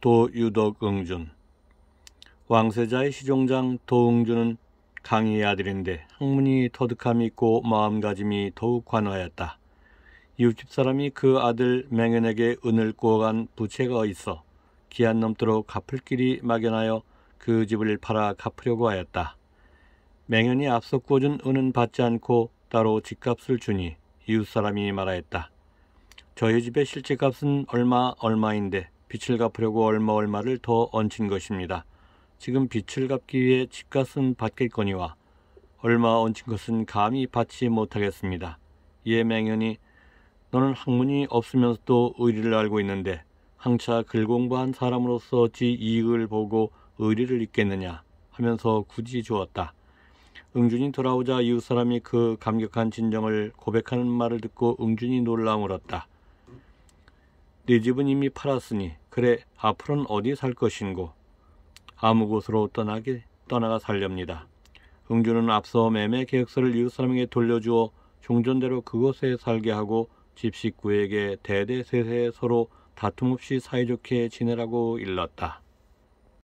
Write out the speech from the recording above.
도 유덕응준 왕세자의 시종장 도응준은 강희의 아들인데 학문이 터득함이 있고 마음가짐이 더욱 관화였다. 이웃집 사람이 그 아들 맹연에게 은을 구어간 부채가 있어 기한 넘도록 갚을 길이 막연하여 그 집을 팔아 갚으려고 하였다. 맹연이 앞서 구어준 은은 받지 않고 따로 집값을 주니 이웃 사람이 말하였다. 저희 집의 실제값은 얼마 얼마인데 빚을 갚으려고 얼마 얼마를 더 얹힌 것입니다. 지금 빚을 갚기 위해 집값은 받겠거니와 얼마 얹힌 것은 감히 받지 못하겠습니다. 이에 맹연이 너는 학문이 없으면서도 의리를 알고 있는데 항차 글공부한 사람으로서 지 이익을 보고 의리를 잊겠느냐 하면서 굳이 주었다. 응준이 돌아오자 이웃 사람이 그 감격한 진정을 고백하는 말을 듣고 응준이 놀라 물었다. 네 집은 이미 팔았으니 그래 앞으로는 어디 살 것인고 아무 곳으로 떠나게 떠나가 살렵니다. 응주는 앞서 매매 계획서를 이웃 사람에게 돌려주어 종전대로 그곳에 살게 하고 집 식구에게 대대세세 서로 다툼 없이 사이좋게 지내라고 일렀다.